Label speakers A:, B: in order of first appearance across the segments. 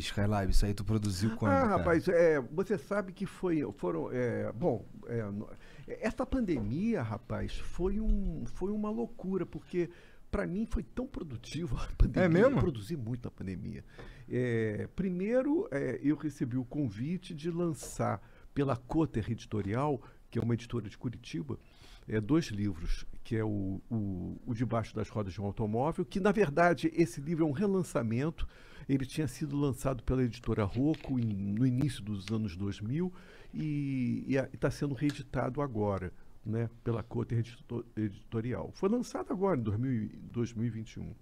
A: Sky Live, isso aí tu produziu quando? Ah, cara? rapaz,
B: é, você sabe que foi, foram, é, bom, é, essa pandemia, rapaz, foi, um, foi uma loucura, porque para mim foi tão produtivo a pandemia. É mesmo? Eu produzi muito na pandemia. É, primeiro, é, eu recebi o convite de lançar pela Cota Editorial que é uma editora de Curitiba, é, dois livros, que é o, o, o Debaixo das Rodas de um Automóvel, que, na verdade, esse livro é um relançamento. Ele tinha sido lançado pela editora Rocco em, no início dos anos 2000 e está sendo reeditado agora né, pela Coter Editorial. Foi lançado agora, em 2000, 2021.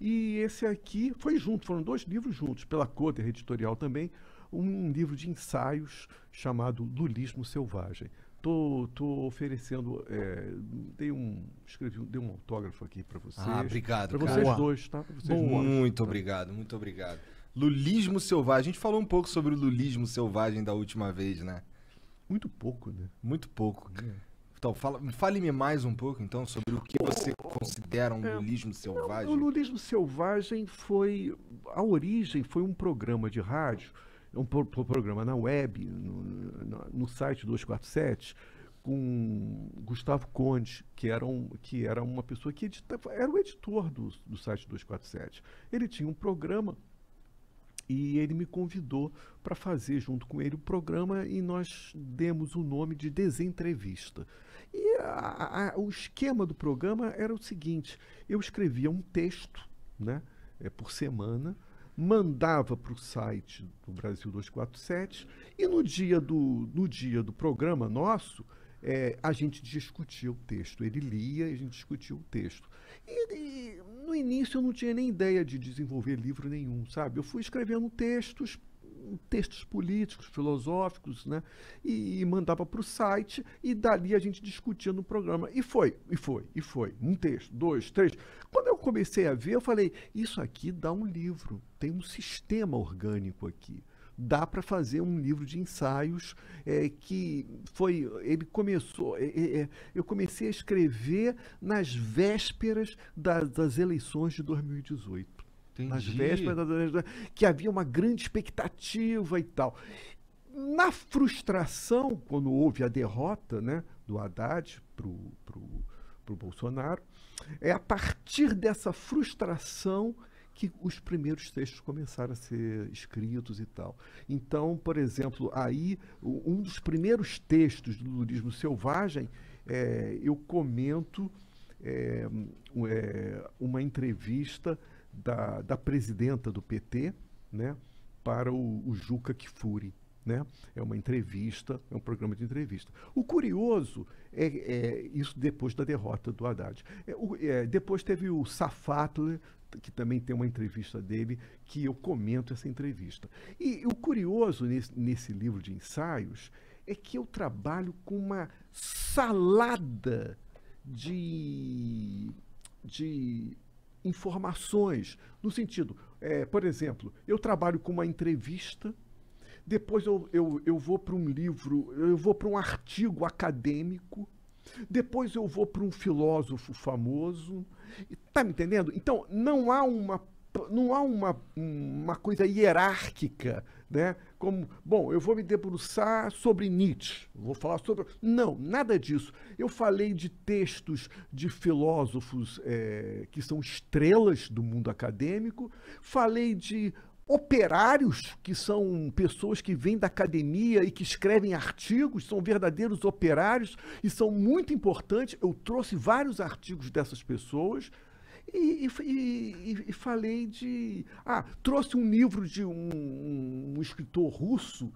B: E esse aqui foi junto, foram dois livros juntos, pela Coter Editorial também, um livro de ensaios chamado Lulismo Selvagem. Tô, tô oferecendo. É, dei um. Escrevi, dei um autógrafo aqui
A: para vocês. Ah, obrigado, Para vocês dois, tá? Vocês Bom, dois, muito tá? obrigado, muito obrigado. Lulismo selvagem. A gente falou um pouco sobre o lulismo selvagem da última vez, né? Muito pouco, né? Muito pouco. É. Então, fale-me mais um pouco, então, sobre o que você considera um é, lulismo selvagem. Não, o lulismo selvagem foi... A origem foi um
B: programa de rádio, um, pro, um programa na web, no site 247 com Gustavo Conde, que era, um, que era uma pessoa que editava, era o editor do, do site 247. Ele tinha um programa e ele me convidou para fazer junto com ele o programa e nós demos o nome de Desentrevista. E a, a, o esquema do programa era o seguinte: eu escrevia um texto né, é, por semana mandava para o site do Brasil 247 e no dia do, no dia do programa nosso, é, a gente discutia o texto. Ele lia e a gente discutia o texto. E, e, no início eu não tinha nem ideia de desenvolver livro nenhum, sabe? Eu fui escrevendo textos textos políticos, filosóficos, né? E, e mandava para o site e dali a gente discutia no programa. E foi, e foi, e foi. Um texto, dois, três. Quando eu comecei a ver, eu falei: isso aqui dá um livro, tem um sistema orgânico aqui dá para fazer um livro de ensaios é, que foi ele começou é, é, é eu comecei a escrever nas vésperas das, das eleições de 2018 nas vésperas que havia uma grande expectativa e tal. Na frustração, quando houve a derrota né, do Haddad para o Bolsonaro, é a partir dessa frustração que os primeiros textos começaram a ser escritos e tal. Então, por exemplo, aí um dos primeiros textos do Lulismo Selvagem, é, eu comento é, é, uma entrevista da, da presidenta do PT né, para o, o Juca Kifuri. Né? É uma entrevista, é um programa de entrevista. O curioso é, é isso depois da derrota do Haddad. É, o, é, depois teve o Safatler, que também tem uma entrevista dele, que eu comento essa entrevista. E o curioso nesse, nesse livro de ensaios é que eu trabalho com uma salada de, de informações. No sentido, é, por exemplo, eu trabalho com uma entrevista, depois eu, eu, eu vou para um livro, eu vou para um artigo acadêmico, depois eu vou para um filósofo famoso. Está me entendendo? Então, não há uma não há uma, uma coisa hierárquica né? Como, bom, eu vou me debruçar sobre Nietzsche, vou falar sobre. Não, nada disso. Eu falei de textos de filósofos é, que são estrelas do mundo acadêmico, falei de operários, que são pessoas que vêm da academia e que escrevem artigos, são verdadeiros operários e são muito importantes. Eu trouxe vários artigos dessas pessoas. E, e, e, falei de. Ah, trouxe um livro de um, um escritor russo,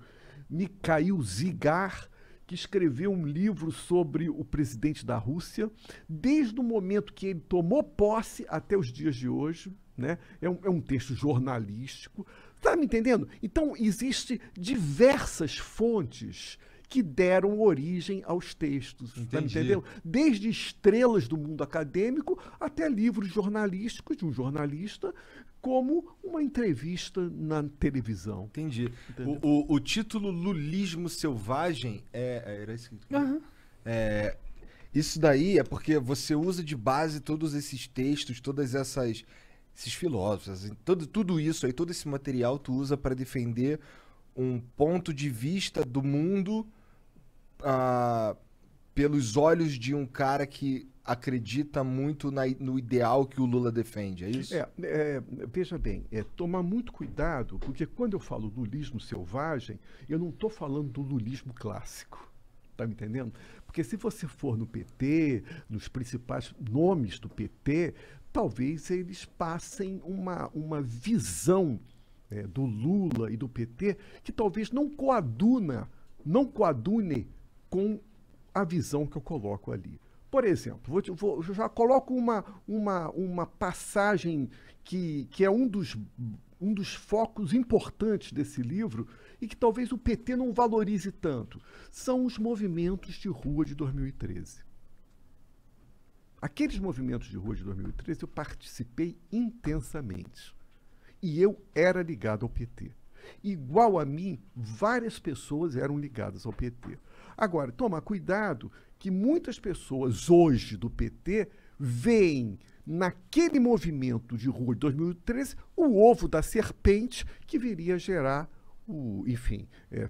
B: Mikhail Zigar, que escreveu um livro sobre o presidente da Rússia, desde o momento que ele tomou posse até os dias de hoje. Né? É, um, é um texto jornalístico. Está me entendendo? Então, existem diversas fontes que deram origem aos textos. Tá entendeu? Desde estrelas do mundo acadêmico até livros jornalísticos de um jornalista como uma entrevista na
A: televisão. Entendi. O, o, o, título Lulismo Selvagem é. é era isso que... uhum. é, Isso daí é porque você usa de base todos esses textos, todas essas. Esses filósofos, todo, tudo isso aí, todo esse material tu usa para defender um ponto de vista do mundo pelos olhos de um cara que acredita muito na, no ideal que o Lula defende, é isso? É, é, veja bem, é tomar muito cuidado, porque
B: quando eu falo lulismo selvagem, eu não estou falando do lulismo clássico. Está me entendendo? Porque se você for no PT, nos principais nomes do PT, talvez eles passem uma, uma visão é, do Lula e do PT que talvez não coaduna, não coadune com a visão que eu coloco ali. Por exemplo, vou, te, vou já coloco uma, uma, uma passagem que, que é um dos, um dos focos importantes desse livro e que talvez o PT não valorize tanto. São os movimentos de rua de 2013. Aqueles movimentos de rua de 2013 eu participei intensamente. E eu era ligado ao PT. Igual a mim, várias pessoas eram ligadas ao PT. Agora, toma cuidado que muitas pessoas hoje do PT veem naquele movimento de rua de 2013 o ovo da serpente que viria a gerar o, enfim, é,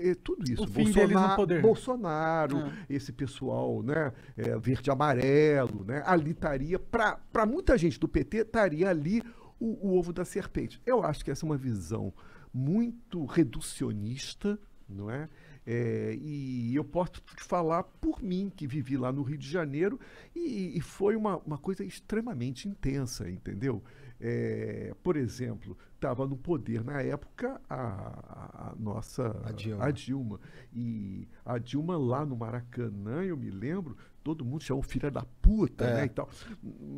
B: é tudo isso. O Bolsonaro, Bolsonaro ah. esse pessoal né, é, verde amarelo, né, ali estaria, para muita gente do PT, estaria ali o, o, ovo da serpente. Eu acho que essa é uma visão muito reducionista, não é? É, e eu posso te falar por mim, que vivi lá no Rio de Janeiro, e, e foi uma, uma coisa extremamente intensa, entendeu? É, por exemplo, estava no poder na época a, a nossa a Dilma. a Dilma. E a Dilma lá no Maracanã, eu me lembro, todo mundo chamou filha da puta, né, é. né, e tal.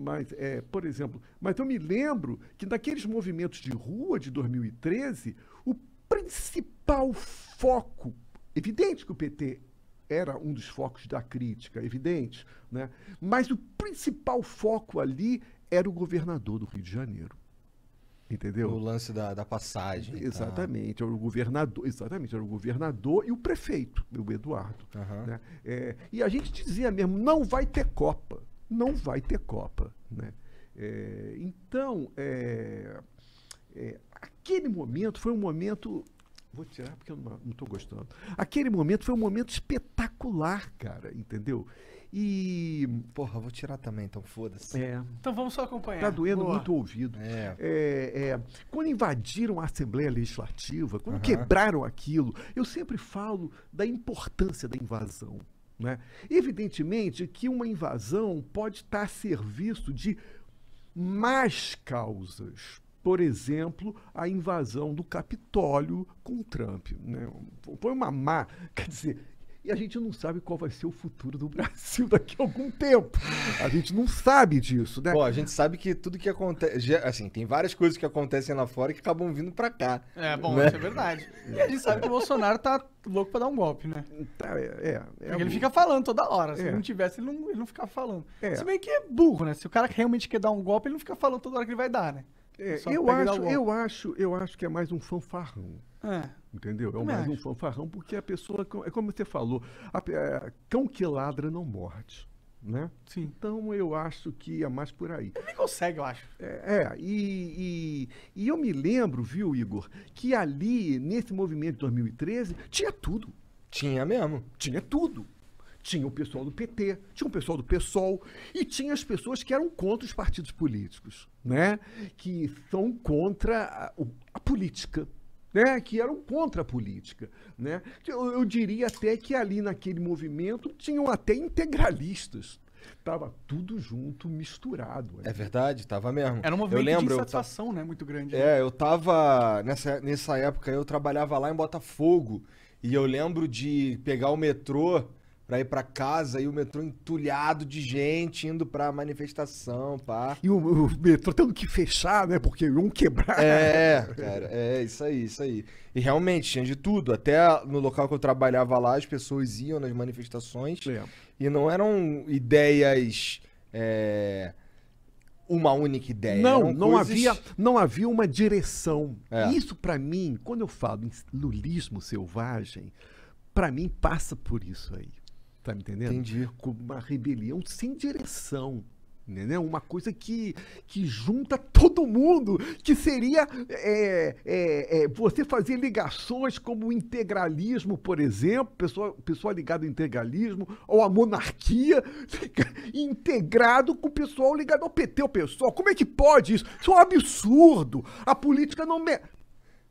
B: Mas, é, por exemplo, mas eu me lembro que naqueles movimentos de rua de 2013, o principal foco Evidente que o PT era um dos focos da crítica, evidente, né? mas o principal foco ali era o governador do Rio de Janeiro. Entendeu? O lance da, da passagem. Exatamente, tá. era o governador, exatamente, era o governador e o prefeito, o Eduardo. Uhum. Né? É, e a gente dizia mesmo, não vai ter Copa, não vai ter Copa. Né? É, então, é, é aquele momento foi um momento Vou tirar porque eu não estou gostando. Aquele momento foi um momento espetacular, cara, entendeu? E. Porra, vou tirar também, então foda-se. É. Então vamos só acompanhar. Está doendo Boa. muito o ouvido. É. é. É, quando invadiram a Assembleia Legislativa, quando uhum. quebraram aquilo, eu sempre falo da importância da invasão. Né? Evidentemente que uma invasão pode estar a serviço de mais causas por exemplo, a invasão do Capitólio com Trump. Né? Foi uma má. Quer dizer, e a gente
A: não sabe qual vai ser o futuro do Brasil daqui a algum tempo. A gente não sabe disso, né? Bom, a gente sabe que tudo que acontece. Assim, tem várias coisas que acontecem lá fora que acabam vindo para cá. É, bom, né? isso é verdade. E a gente sabe que o Bolsonaro tá louco pra dar um golpe, né? Tá, é.
B: é, é ele fica falando toda hora. Se é. não tivesse, ele não, ele não ficava falando. É. Se bem que é burro, né? Se o cara realmente quer dar um golpe, ele não fica falando toda hora que ele vai dar, né?
A: É, é eu, acho, eu,
B: acho, eu acho que é mais um fanfarrão. É. Entendeu? É mais acho. um fanfarrão, porque a pessoa, é como você falou, a, a, é, cão que ladra não morde. Né? Sim. Então eu acho que é mais por aí. Ele consegue, eu acho. É, é e, e, e, eu me lembro, viu, Igor, que ali, nesse movimento de 2013, tinha tudo. Tinha mesmo. Tinha tudo. Tinha o pessoal do PT, tinha o pessoal do PSOL e tinha as pessoas que eram contra os partidos políticos, né? Que são contra a, a política. Né, que eram contra a política. Né? Eu, eu diria até que ali naquele movimento tinham até integralistas, Tava tudo junto, misturado.
A: É verdade, tava mesmo. Era um movimento eu lembro, de insatisfação, né? Muito grande. Né? É, eu tava. Nessa, nessa época eu trabalhava lá em Botafogo. E eu lembro de pegar o metrô para ir para casa e o metrô entulhado de gente indo para manifestação, pá. E o, o, metrô tendo que fechar, né? Porque um quebrar. É, cara, é isso aí, isso aí. E realmente tinha de tudo. Até no local que eu trabalhava lá, as pessoas iam nas manifestações é. e não eram ideias. É uma única ideia. Não, não coisas... havia,
B: não havia uma direção. É. Isso para mim, quando eu falo em lulismo selvagem, para mim passa por isso aí. Tá me entendendo? Entendi. Com uma rebelião sem direção. Entendeu? Uma coisa que, que junta todo mundo, que seria é, é, é, você fazer ligações como o integralismo, por exemplo, pessoa, pessoa ligada ao integralismo, ou a monarquia, integrado com o pessoal ligado ao PT, o pessoal. Como é que pode isso? Isso é um absurdo. A política não. Me...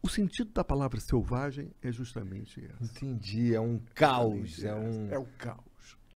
B: O sentido da palavra selvagem é justamente essa. Entendi, é um caos. É, é um... é o caos.